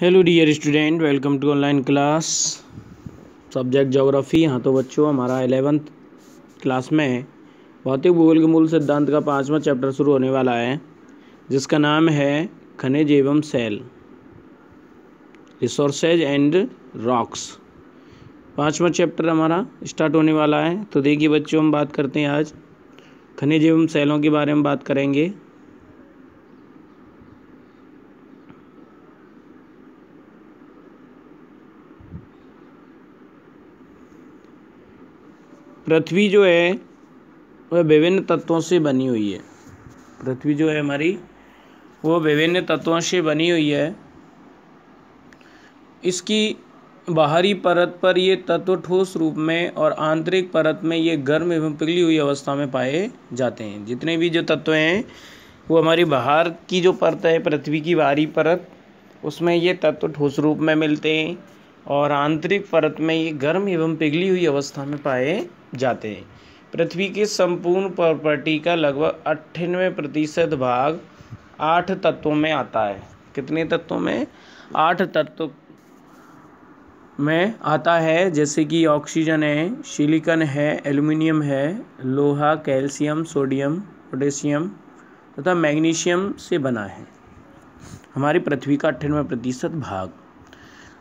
hello dear student welcome to online class subject geography हाँ तो बच्चों हमारा एलेवेंथ क्लास में भौतिक भूगोल के मूल सिद्धांत का पाँचवा चैप्टर शुरू होने वाला है जिसका नाम है खनिज एवं सेल रिसोर्सेज एंड रॉक्स पाँचवा चैप्टर हमारा स्टार्ट होने वाला है तो देखिए बच्चों हम बात करते हैं आज खनिज एवं सेलों के बारे में बात करेंगे पृथ्वी जो है वह विभिन्न तत्वों से बनी हुई है पृथ्वी जो है हमारी वो विभिन्न तत्वों से बनी हुई है इसकी बाहरी परत पर ये तत्व ठोस रूप में और आंतरिक परत में ये गर्म एवं पिघली हुई अवस्था में पाए जाते हैं जितने भी जो तत्व हैं वो हमारी बाहर की जो परत है पृथ्वी की बाहरी परत उसमें ये तत्व ठोस रूप में मिलते हैं और आंतरिक परत में ये गर्म एवं पिघली हुई अवस्था में पाए जाते हैं पृथ्वी की संपूर्ण प्रॉपर्टी का लगभग अट्ठानवे प्रतिशत भाग आठ तत्वों में आता है कितने तत्वों में आठ तत्व में आता है जैसे कि ऑक्सीजन है सिलिकन है एल्युमिनियम है लोहा कैल्शियम सोडियम पोटेशियम तथा मैग्नीशियम से बना है हमारी पृथ्वी का अट्ठानवे प्रतिशत भाग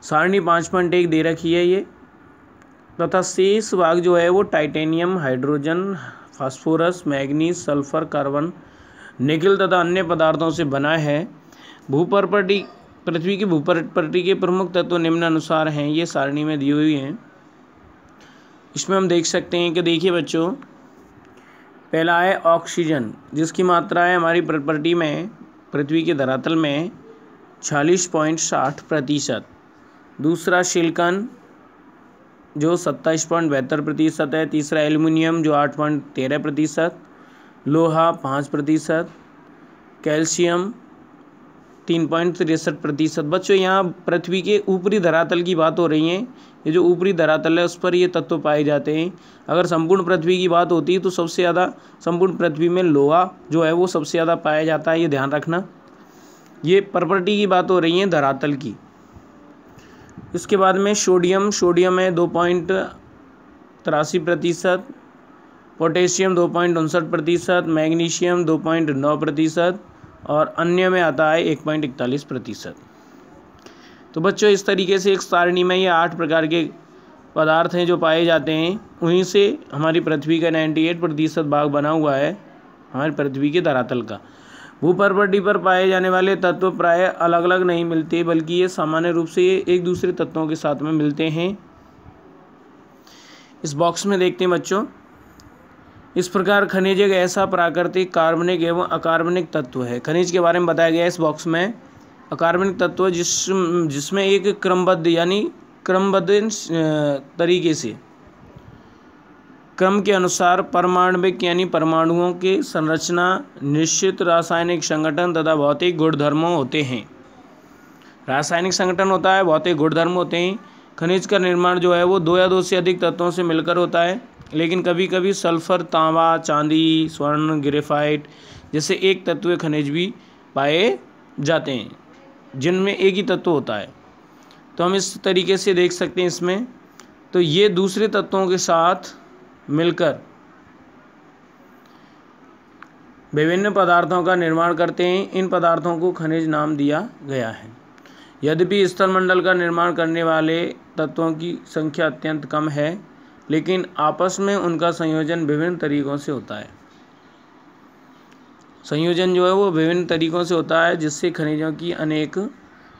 सारणी पाँच पॉइंट एक दे रखी है ये तथा शेष भाग जो है वो titanium hydrogen phosphorus manganese sulphur carbon nickel तथा अन्य पदार्थों से बना है भूपरपटी पृथ्वी की भूपरपटी के प्रमुख तत्व निम्न अनुसार हैं ये सारणी में दी हुई हैं इसमें हम देख सकते हैं कि देखिए बच्चों पहला है ऑक्सीजन जिसकी मात्रा है हमारी प्रॉपर्टी में पृथ्वी के धरातल में छालीस पॉइंट साठ प्रतिशत दूसरा शिलकन जो सत्ताईस पॉइंट बहत्तर प्रतिशत है तीसरा एल्युमिनियम जो आठ पॉइंट तेरह प्रतिशत लोहा पाँच प्रतिशत कैल्शियम तीन पॉइंट तिरसठ प्रतिशत बच्चों यहाँ पृथ्वी के ऊपरी धरातल की बात हो रही है ये जो ऊपरी धरातल है उस पर ये तत्व पाए जाते हैं अगर संपूर्ण पृथ्वी की बात होती है तो सबसे ज़्यादा संपूर्ण पृथ्वी में लोहा जो है वो सबसे ज़्यादा पाया जाता है ये ध्यान रखना ये प्रॉपर्टी की बात हो रही है धरातल की इसके बाद में सोडियम सोडियम है दो पॉइंट तिरासी प्रतिशत पोटेशियम दो पॉइंट उनसठ प्रतिशत मैग्नीशियम दो पॉइंट नौ प्रतिशत और अन्य में आता है एक पॉइंट इकतालीस प्रतिशत तो बच्चों इस तरीके से एक सारणी में ये आठ प्रकार के पदार्थ हैं जो पाए जाते हैं वहीं से हमारी पृथ्वी का नाइन्टी एट प्रतिशत भाग बना हुआ है हमारी पृथ्वी के धरातल का भूपर्पटी पर पाए जाने वाले तत्व प्राय अलग अलग नहीं मिलते बल्कि ये सामान्य रूप से एक दूसरे तत्वों के साथ में मिलते हैं इस बॉक्स में देखते हैं बच्चों इस प्रकार खनिज एक ऐसा प्राकृतिक कार्बनिक एवं अकार्बनिक तत्व है खनिज के बारे में बताया गया है इस बॉक्स में अकार्बनिक तत्व जिस जिसमें एक क्रमबद्ध यानी क्रमबद्ध तरीके से क्रम के अनुसार परमाणविक यानी परमाणुओं के संरचना निश्चित रासायनिक संगठन तथा भौतिक गुणधर्मों होते हैं रासायनिक संगठन होता है भौतिक गुणधर्म होते हैं खनिज का निर्माण जो है वो दो या दो से अधिक तत्वों से मिलकर होता है लेकिन कभी कभी सल्फर तांबा चांदी स्वर्ण ग्रेफाइट जैसे एक तत्व खनिज भी पाए जाते हैं जिनमें एक ही तत्व होता है तो हम इस तरीके से देख सकते हैं इसमें तो ये दूसरे तत्वों के साथ मिलकर विभिन्न पदार्थों का निर्माण करते हैं इन पदार्थों को खनिज नाम दिया गया है यद्यपि मंडल का निर्माण करने वाले तत्वों की संख्या अत्यंत कम है लेकिन आपस में उनका संयोजन विभिन्न तरीकों से होता है संयोजन जो है वो विभिन्न तरीकों से होता है जिससे खनिजों की अनेक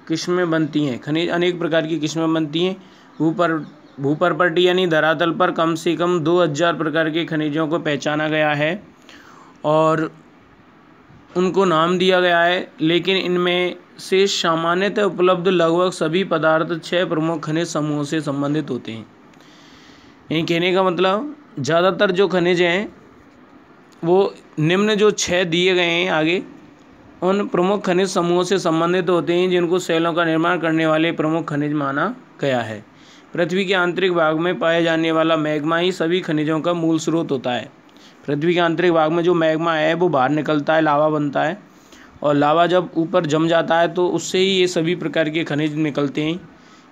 किस्में बनती हैं खनिज अनेक प्रकार की किस्में बनती हैं भूपर भूपरपट्टी यानी धरातल पर कम से कम दो हज़ार प्रकार के खनिजों को पहचाना गया है और उनको नाम दिया गया है लेकिन इनमें से सामान्यतः उपलब्ध लगभग सभी पदार्थ छह प्रमुख खनिज समूहों से संबंधित होते हैं यानी कहने का मतलब ज़्यादातर जो खनिज हैं वो निम्न जो छः दिए गए हैं आगे उन प्रमुख खनिज समूहों से संबंधित होते हैं जिनको सेलों का निर्माण करने वाले प्रमुख खनिज माना गया है पृथ्वी के आंतरिक भाग में पाया जाने वाला मैग्मा ही सभी खनिजों का मूल स्रोत होता है पृथ्वी के आंतरिक भाग में जो मैग्मा है वो बाहर निकलता है लावा बनता है और लावा जब ऊपर जम जाता है तो उससे ही ये सभी प्रकार के खनिज निकलते हैं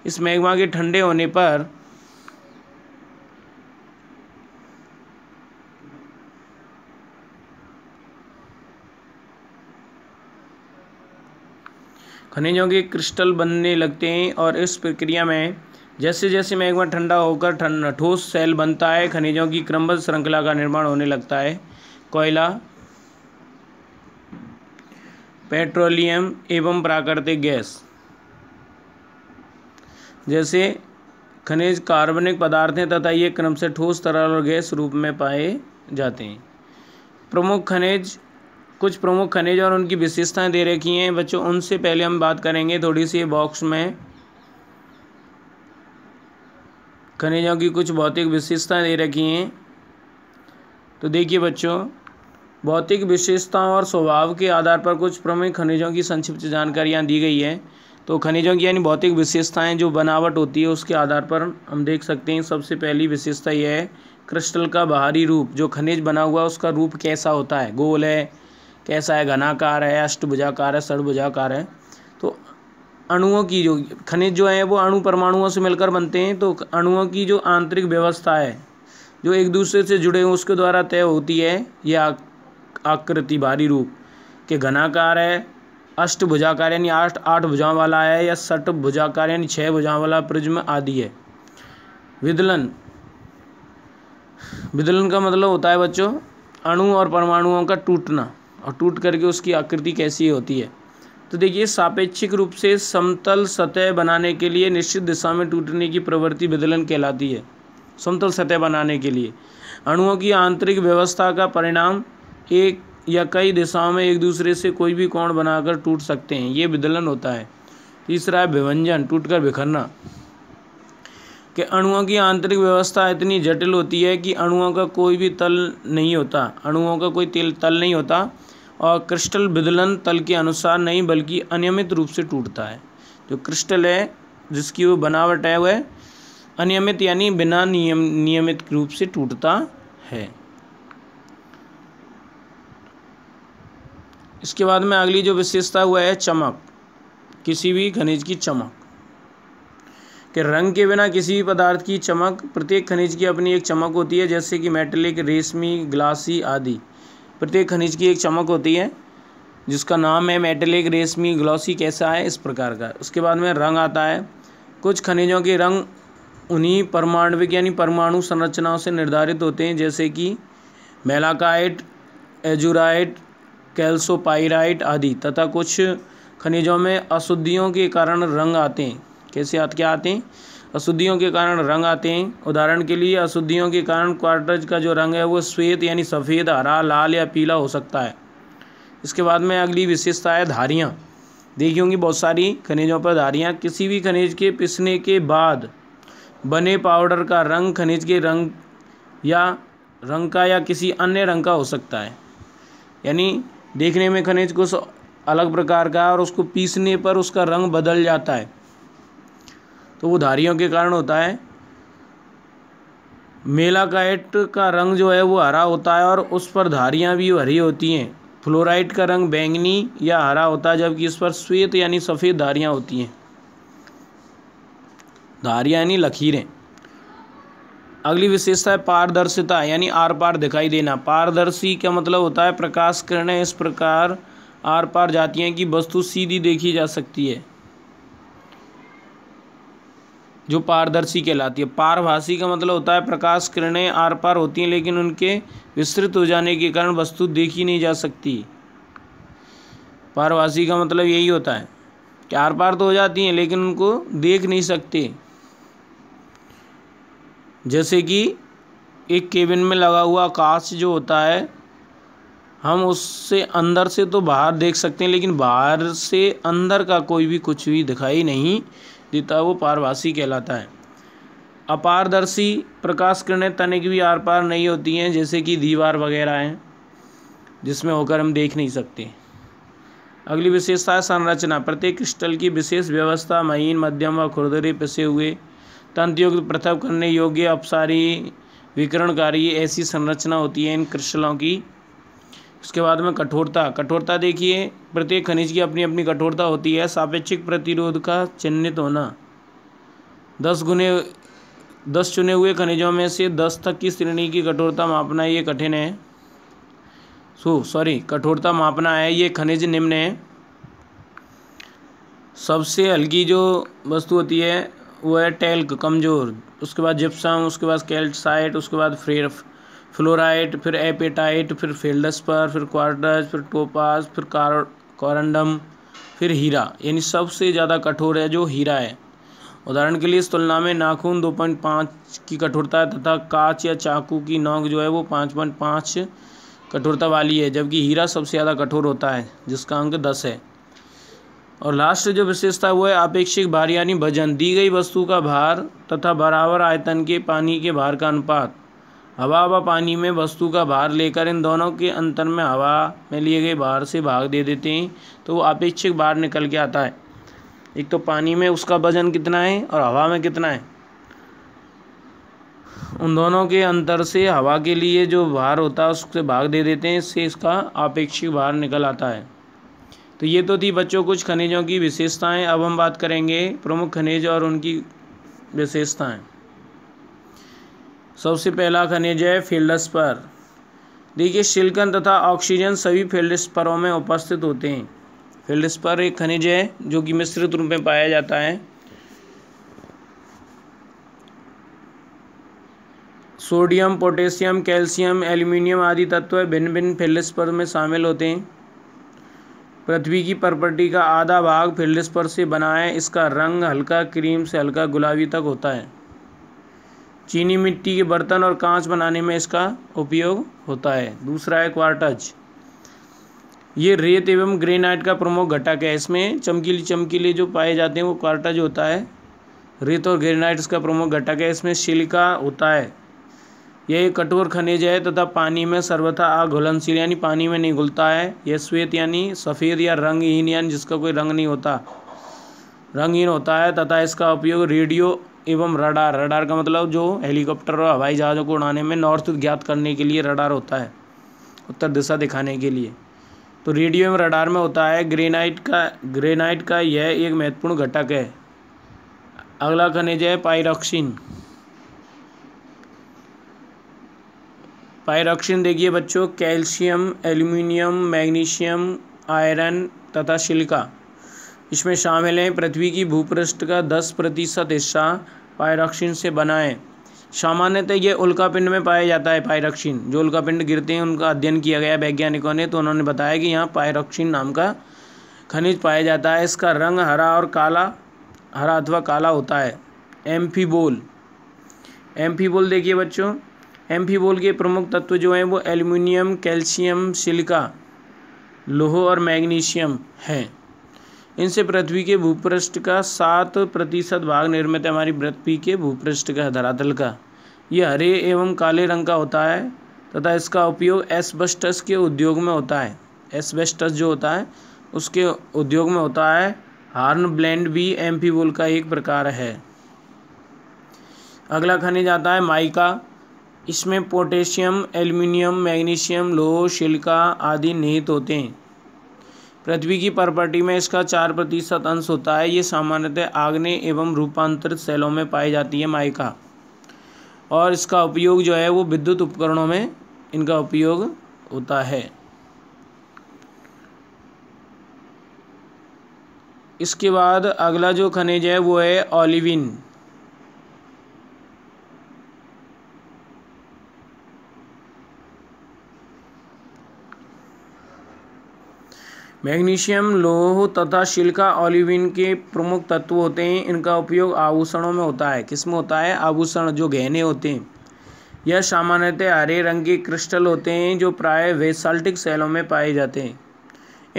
इस मैग्मा के ठंडे होने पर खनिजों के क्रिस्टल बनने लगते हैं और इस प्रक्रिया में जैसे जैसे मैग्मा ठंडा होकर ठंड ठोस सेल बनता है खनिजों की क्रमबद्ध श्रृंखला का निर्माण होने लगता है कोयला पेट्रोलियम एवं प्राकृतिक गैस जैसे खनिज कार्बनिक पदार्थ हैं तथा ये क्रम से ठोस तरल और गैस रूप में पाए जाते हैं प्रमुख खनिज कुछ प्रमुख खनिज और उनकी विशेषताएं दे रखी हैं बच्चों उनसे पहले हम बात करेंगे थोड़ी सी बॉक्स में खनिजों की कुछ भौतिक विशेषताएं दे रखी हैं तो देखिए बच्चों भौतिक विशेषताओं और स्वभाव के आधार पर कुछ प्रमुख खनिजों की संक्षिप्त जानकारियाँ दी गई है तो खनिजों की यानी भौतिक विशेषताएं जो बनावट होती है उसके आधार पर हम देख सकते हैं सबसे पहली विशेषता यह है क्रिस्टल का बाहरी रूप जो खनिज बना हुआ है उसका रूप कैसा होता है गोल है कैसा है घनाकार है अष्टभुजाकार है षडभुजाकार है तो अणुओं की जो खनिज जो है वो अणु परमाणुओं से मिलकर बनते हैं तो अणुओं की जो आंतरिक व्यवस्था है जो एक दूसरे से जुड़े हैं उसके द्वारा तय होती है यह आकृति भारी रूप के घनाकार है अष्टभुजाकार यानी आठ आठ भुजाओं वाला है या सट भुजाकार यानी छः भुजाओं वाला प्रिज्म आदि है विदलन विदलन का मतलब होता है बच्चों अणु और परमाणुओं का टूटना और टूट करके उसकी आकृति कैसी होती है तो देखिए सापेक्षिक रूप से समतल सतह बनाने के लिए निश्चित दिशा में टूटने की प्रवृत्ति विदलन कहलाती है समतल सतह बनाने के लिए अणुओं की आंतरिक व्यवस्था का परिणाम एक या कई दिशाओं में एक दूसरे से कोई भी कोण बनाकर टूट सकते हैं ये विदलन होता है तीसरा है विभंजन टूटकर बिखरना कि अणुओं की आंतरिक व्यवस्था इतनी जटिल होती है कि अणुओं का कोई भी तल नहीं होता अणुओं का कोई तल नहीं होता और क्रिस्टल विदलन तल के अनुसार नहीं बल्कि अनियमित रूप से टूटता है जो क्रिस्टल है जिसकी वो बनावट है वह अनियमित यानी बिना नियम नियमित रूप से टूटता है इसके बाद में अगली जो विशेषता हुआ है चमक किसी भी खनिज की चमक के रंग के बिना किसी भी पदार्थ की चमक प्रत्येक खनिज की अपनी एक चमक होती है जैसे कि मेटलिक रेशमी ग्लासी आदि प्रत्येक खनिज की एक चमक होती है जिसका नाम है मेटेलिक रेशमी ग्लॉसी कैसा है इस प्रकार का उसके बाद में रंग आता है कुछ खनिजों के रंग उन्हीं परमाणविक यानी परमाणु संरचनाओं से निर्धारित होते हैं जैसे कि मेलाकाइट एजुराइट कैल्सोपाइराइट आदि तथा कुछ खनिजों में अशुद्धियों के कारण रंग आते हैं कैसे आते क्या आते हैं अशुद्धियों के कारण रंग आते हैं उदाहरण के लिए अशुद्धियों के कारण क्वार्टज का जो रंग है वो श्वेत यानी सफ़ेद हरा लाल या पीला हो सकता है इसके बाद में अगली विशेषता है धारियाँ देखी होंगी बहुत सारी खनिजों पर धारियाँ किसी भी खनिज के पिसने के बाद बने पाउडर का रंग खनिज के रंग या रंग का या किसी अन्य रंग का हो सकता है यानी देखने में खनिज कुछ अलग प्रकार का और उसको पीसने पर उसका रंग बदल जाता है तो वो धारियों के कारण होता है मेला काइट का रंग जो है वो हरा होता है और उस पर धारियाँ भी हरी होती हैं फ्लोराइट का रंग बैंगनी या हरा होता है जबकि इस पर श्वेत यानी सफ़ेद धारियाँ होती हैं धारियाँ यानी लकीरें अगली विशेषता है पारदर्शिता यानी आर पार दिखाई देना पारदर्शी का मतलब होता है प्रकाश किरणें इस प्रकार आर पार जाती हैं कि वस्तु सीधी देखी जा सकती है जो पारदर्शी कहलाती है पारभाषी का मतलब होता है प्रकाश किरणें आर पार होती हैं लेकिन उनके विस्तृत हो जाने के कारण वस्तु देखी नहीं जा सकती पारभाषी का मतलब यही होता है कि आर पार तो हो जाती हैं लेकिन उनको देख नहीं सकते जैसे कि एक केबिन में लगा हुआ कांच जो होता है हम उससे अंदर से तो बाहर देख सकते हैं लेकिन बाहर से अंदर का कोई भी कुछ भी दिखाई नहीं देता है वो पारवासी कहलाता है अपारदर्शी प्रकाश किरणें तनिक भी आर पार नहीं होती हैं जैसे कि दीवार वगैरह हैं जिसमें होकर हम देख नहीं सकते अगली विशेषता है संरचना प्रत्येक क्रिस्टल की विशेष व्यवस्था महीन मध्यम व खुरदरे पिसे हुए तंतयुक्त पृथक करने योग्य अपसारी विकरणकारी ऐसी संरचना होती है इन क्रिस्टलों की उसके बाद में कठोरता कठोरता देखिए प्रत्येक खनिज की अपनी अपनी कठोरता होती है सापेक्षिक प्रतिरोध का चिन्हित होना दस गुने दस चुने हुए खनिजों में से दस तक की श्रेणी की कठोरता मापना ये कठिन है सो सॉरी कठोरता मापना है ये खनिज निम्न है सबसे हल्की जो वस्तु होती है वो है टैल्क कमज़ोर उसके बाद जिप्सम उसके बाद कैल्साइट उसके बाद फ्रेर फ्लोराइट फिर एपेटाइट फिर फेल्डसपर फिर क्वार्टज फिर टोपास फिर कार फिर हीरा यानी सबसे ज़्यादा कठोर है जो हीरा है उदाहरण के लिए इस तुलना में नाखून 2.5 की कठोरता है तथा कांच या चाकू की नोक जो है वो 5.5 कठोरता वाली है जबकि हीरा सबसे ज़्यादा कठोर होता है जिसका अंक 10 है और लास्ट जो विशेषता वो है अपेक्षिक भार यानी वजन दी गई वस्तु का भार तथा बराबर आयतन के पानी के भार का अनुपात हवा व पानी में वस्तु का भार लेकर इन दोनों के अंतर में हवा में लिए गए भार से भाग दे देते हैं तो वो अपेक्षिक भार निकल के आता है एक तो पानी में उसका वजन कितना है और हवा में कितना है उन दोनों के अंतर से हवा के लिए जो भार होता है उससे भाग दे देते हैं इससे इसका अपेक्षिक भार निकल आता है तो ये तो थी बच्चों कुछ खनिजों की विशेषताएं अब हम बात करेंगे प्रमुख खनिज और उनकी विशेषताएं सबसे पहला खनिज है फेल्डस्पर देखिए शिल्कन तथा ऑक्सीजन सभी फेल्डस्परों में उपस्थित होते हैं फेल्डस्पर एक खनिज है जो कि मिश्रित रूप में पाया जाता है सोडियम पोटेशियम कैल्शियम एल्यूमिनियम आदि तत्व भिन्न भिन्न फेल्डस्पर में शामिल होते हैं पृथ्वी की प्रॉपर्टी का आधा भाग फेल्डस्पर से बना है इसका रंग हल्का क्रीम से हल्का गुलाबी तक होता है चीनी मिट्टी के बर्तन और कांच बनाने में इसका उपयोग होता है दूसरा है क्वार्टज ये रेत एवं ग्रेनाइट का प्रमुख घटक है इसमें चमकीली चमकीले जो पाए जाते हैं वो क्वार्टज होता है रेत और ग्रेनाइट का प्रमुख घटक है इसमें सिलिका होता है यह कठोर खनिज है तथा पानी में सर्वथा अघुलनशील यानी पानी में नहीं घुलता है यह श्वेत यानी सफ़ेद या रंगहीन यानी जिसका कोई रंग नहीं होता रंगहीन होता है तथा इसका उपयोग रेडियो एवं रडार रडार का मतलब जो हेलीकॉप्टर और हवाई जहाज़ों को उड़ाने में नॉर्थ ज्ञात करने के लिए रडार होता है उत्तर दिशा दिखाने के लिए तो रेडियो एवं रडार में होता है ग्रेनाइट का ग्रेनाइट का यह एक महत्वपूर्ण घटक है अगला खनिज है पायरॉक्सिन पायरॉक्सिन देखिए बच्चों कैल्शियम एल्यूमिनियम मैग्नीशियम आयरन तथा सिलिका इसमें शामिल हैं पृथ्वी की भूपृष्ठ का दस प्रतिशत हिस्सा पायरक्षिन से बना है सामान्यतः यह उल्कापिंड में पाया जाता है पायरक्षिन जो उल्कापिंड गिरते हैं उनका अध्ययन किया गया वैज्ञानिकों ने तो उन्होंने बताया कि यहाँ पायरक्षिन नाम का खनिज पाया जाता है इसका रंग हरा और काला हरा अथवा काला होता है एम्फीबोल एम्फीबोल देखिए बच्चों एम्फीबोल के प्रमुख तत्व जो हैं वो एल्यूमिनियम कैल्शियम सिलिका लोहो और मैग्नीशियम हैं इनसे पृथ्वी के भूपृष्ठ का सात प्रतिशत भाग निर्मित है हमारी पृथ्वी के भूपृष्ठ का धरातल का यह हरे एवं काले रंग का होता है तथा इसका उपयोग एसबेस्टस के उद्योग में होता है एसबेस्टस जो होता है उसके उद्योग में होता है हार्न ब्लैंड भी एम्फीबोल का एक प्रकार है अगला खनिज आता है माइका इसमें पोटेशियम एल्युमिनियम मैग्नीशियम लोह शिल्का आदि निहित होते हैं पृथ्वी की प्रॉपर्टी में इसका चार प्रतिशत अंश होता है ये सामान्यतः आग्ने एवं रूपांतरित सेलों में पाई जाती है माइका और इसका उपयोग जो है वो विद्युत उपकरणों में इनका उपयोग होता है इसके बाद अगला जो खनिज है वो है ऑलिविन मैग्नीशियम लोह तथा शिल्का ऑलिविन के प्रमुख तत्व होते हैं इनका उपयोग आभूषणों में होता है किसमें होता है आभूषण जो गहने होते हैं यह सामान्यतः हरे रंग के क्रिस्टल होते हैं जो प्राय वेसाल्टिक सेलों में पाए जाते हैं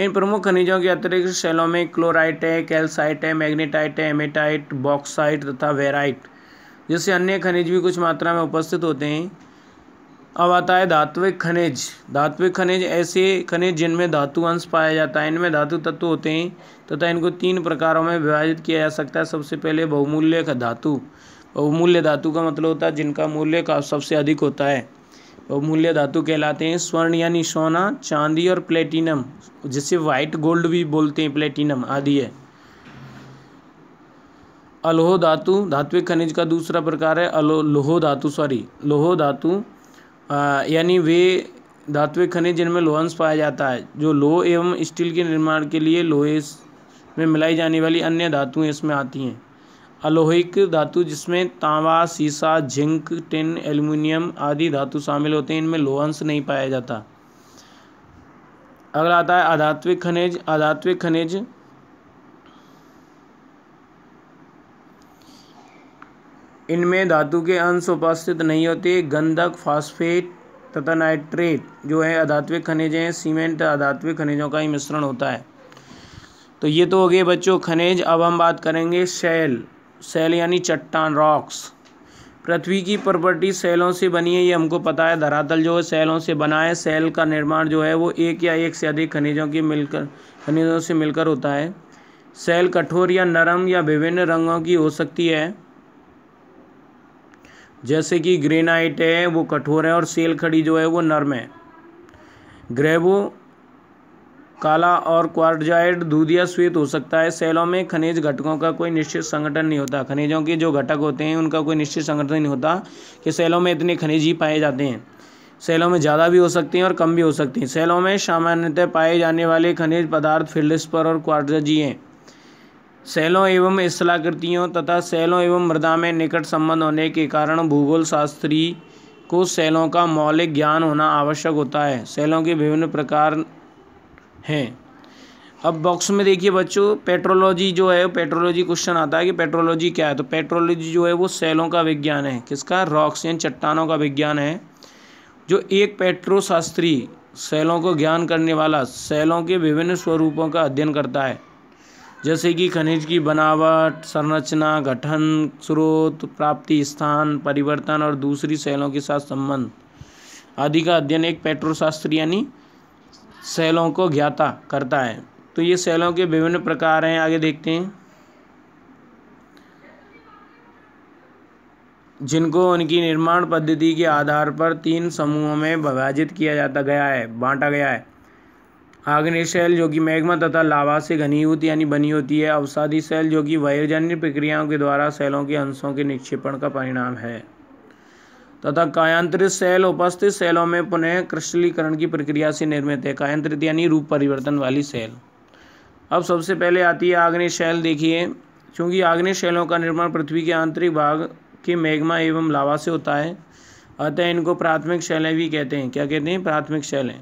इन प्रमुख खनिजों के अतिरिक्त सेलों में क्लोराइट है कैल्साइट है मैग्नेटाइट है एमेटाइट बॉक्साइट तथा वेराइट जैसे अन्य खनिज भी कुछ मात्रा में उपस्थित होते हैं अब आता है धात्विक खनिज धात्विक खनिज ऐसे खनिज जिनमें धातु अंश पाया जाता है इनमें धातु तत्व होते हैं तथा तो इनको तीन प्रकारों में विभाजित किया जा सकता है सबसे पहले बहुमूल्य का धातु बहुमूल्य धातु का मतलब होता है जिनका मूल्य का सबसे अधिक होता है बहुमूल्य धातु कहलाते हैं स्वर्ण यानी सोना चांदी और प्लेटिनम जिसे व्हाइट गोल्ड भी बोलते हैं प्लेटिनम आदि है अलोह धातु धात्विक खनिज का दूसरा प्रकार है अलो लोहो धातु सॉरी लोहो धातु यानी वे धात्विक खनिज जिनमें लोहंस पाया जाता है जो लोह एवं स्टील के निर्माण के लिए लोहे में मिलाई जाने वाली अन्य धातुएं इसमें आती हैं अलोहिक धातु जिसमें तांबा सीसा झिंक टिन एल्यूमिनियम आदि धातु शामिल होते हैं इनमें लोहंस नहीं पाया जाता अगला आता है अधात्विक खनिज अधात्विक खनिज इनमें धातु के अंश उपस्थित नहीं होते गंधक फॉस्फेट तथा नाइट्रेट जो है अधात्विक खनिज हैं सीमेंट अधात्विक खनिजों का ही मिश्रण होता है तो ये तो हो गए बच्चों खनिज अब हम बात करेंगे शैल सेल यानी चट्टान रॉक्स पृथ्वी की प्रॉपर्टी सेलों से बनी है ये हमको पता है धरातल जो है सेलों से बना है सेल का निर्माण जो है वो एक या एक से अधिक खनिजों की मिलकर खनिजों से मिलकर होता है सेल कठोर या नरम या विभिन्न रंगों की हो सकती है जैसे कि ग्रेनाइट है वो कठोर है और सेल खड़ी जो है वो नर्म है ग्रेवो काला और क्वार्टजाइड दूधिया श्वेत हो सकता है सेलों में खनिज घटकों का कोई निश्चित संगठन नहीं होता खनिजों के जो घटक होते हैं उनका कोई निश्चित संगठन नहीं होता कि सेलों में इतने खनिज ही पाए जाते हैं सेलों में ज़्यादा भी हो सकते हैं और कम भी हो सकते हैं सेलों में सामान्यतः पाए जाने वाले खनिज पदार्थ फिल्डस्पर और क्वार्टजी हैं शैलों एवं स्थलाकृतियों तथा शैलों एवं मृदा में निकट संबंध होने के कारण भूगोल शास्त्री को शैलों का मौलिक ज्ञान होना आवश्यक होता है शैलों के विभिन्न प्रकार हैं अब बॉक्स में देखिए बच्चों पेट्रोलॉजी जो है पेट्रोलॉजी क्वेश्चन आता है कि पेट्रोलॉजी क्या है तो पेट्रोलॉजी जो है वो शैलों का विज्ञान है किसका रॉक्स यानी चट्टानों का विज्ञान है जो एक पेट्रोशास्त्री शैलों को ज्ञान करने वाला शैलों के विभिन्न स्वरूपों का अध्ययन करता है जैसे कि खनिज की बनावट संरचना गठन स्रोत प्राप्ति स्थान परिवर्तन और दूसरी शैलों के साथ संबंध आदि का अध्ययन एक पेट्रोशास्त्र यानी शैलों को ज्ञाता करता है तो ये शैलों के विभिन्न प्रकार हैं आगे देखते हैं जिनको उनकी निर्माण पद्धति के आधार पर तीन समूहों में विभाजित किया जाता गया है बांटा गया है आग्नेय जो कि मैग्मा तथा लावा से घनीभूत यानी बनी होती है अवसादी शैल जो कि वायुजन्य प्रक्रियाओं के द्वारा शैलों के अंशों के निक्षेपण का परिणाम है तथा कायांतरित शैल उपस्थित शैलों में पुनः क्रिस्टलीकरण की प्रक्रिया से निर्मित है कायांतरित यानी रूप परिवर्तन वाली शैल अब सबसे पहले आती है आग्नेय शैल देखिए क्योंकि आग्नेय शैलों का निर्माण पृथ्वी के आंतरिक भाग के मैग्मा एवं लावा से होता है अतः इनको प्राथमिक शैलें भी कहते हैं क्या कहते हैं प्राथमिक शैलें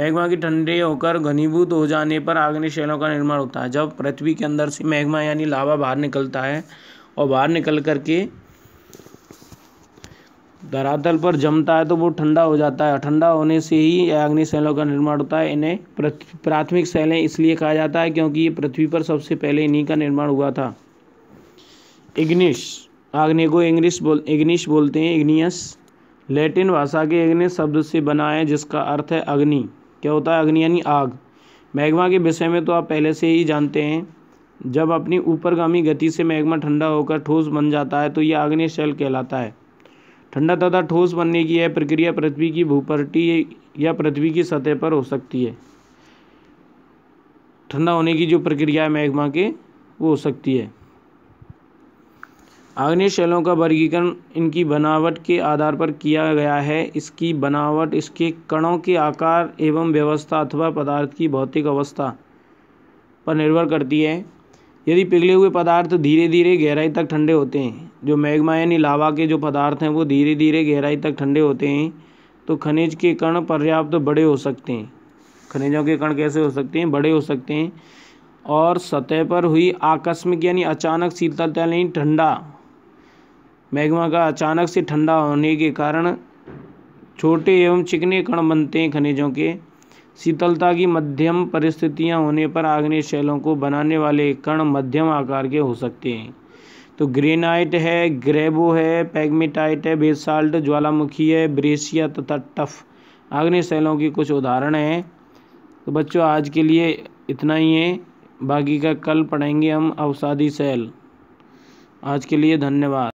मैग्मा की ठंडे होकर घनीभूत हो जाने पर आग्नेय शैलों का निर्माण होता है जब पृथ्वी के अंदर से मैग्मा यानी लावा बाहर निकलता है और बाहर निकल करके धरातल पर जमता है तो वो ठंडा हो जाता है ठंडा होने से ही अग्नि शैलों का निर्माण होता है इन्हें प्राथमिक शैलें इसलिए कहा जाता है क्योंकि ये पृथ्वी पर सबसे पहले इन्हीं का निर्माण हुआ था इग्निश आग्नि को इंग्लिश बोल इग्निश बोलते हैं इग्नियस लैटिन भाषा के इग्निस शब्द से बना है जिसका अर्थ है अग्नि क्या होता है अग्नि यानी आग मैग्मा के विषय में तो आप पहले से ही जानते हैं जब अपनी ऊपरगामी गति से मैग्मा ठंडा होकर ठोस बन जाता है तो यह आग्नेय शैल कहलाता है ठंडा तथा ठोस बनने की यह प्रक्रिया पृथ्वी की भूपर्टी या पृथ्वी की सतह पर हो सकती है ठंडा होने की जो प्रक्रिया है मैग्मा के वो हो सकती है आग्नेय का वर्गीकरण इनकी बनावट के आधार पर किया गया है इसकी बनावट इसके कणों के आकार एवं व्यवस्था अथवा पदार्थ की भौतिक अवस्था पर निर्भर करती है यदि पिघले हुए पदार्थ धीरे धीरे गहराई तक ठंडे होते हैं जो मैग्मा यानी लावा के जो पदार्थ हैं वो धीरे धीरे गहराई तक ठंडे होते हैं तो खनिज के कण पर्याप्त तो बड़े हो सकते हैं खनिजों के कण कैसे हो सकते हैं बड़े हो सकते हैं और सतह पर हुई आकस्मिक यानी अचानक शीतलता यानी ठंडा मैग्मा का अचानक से ठंडा होने के कारण छोटे एवं चिकने कण बनते हैं खनिजों के शीतलता की मध्यम परिस्थितियां होने पर आग्नेय शैलों को बनाने वाले कण मध्यम आकार के हो सकते हैं तो ग्रेनाइट है ग्रेबो है पैगमेटाइट है बेसाल्ट ज्वालामुखी है ब्रेसिया तथा टफ आग्नेय शैलों के कुछ उदाहरण हैं तो बच्चों आज के लिए इतना ही है बाकी का कल पढ़ेंगे हम अवसादी शैल आज के लिए धन्यवाद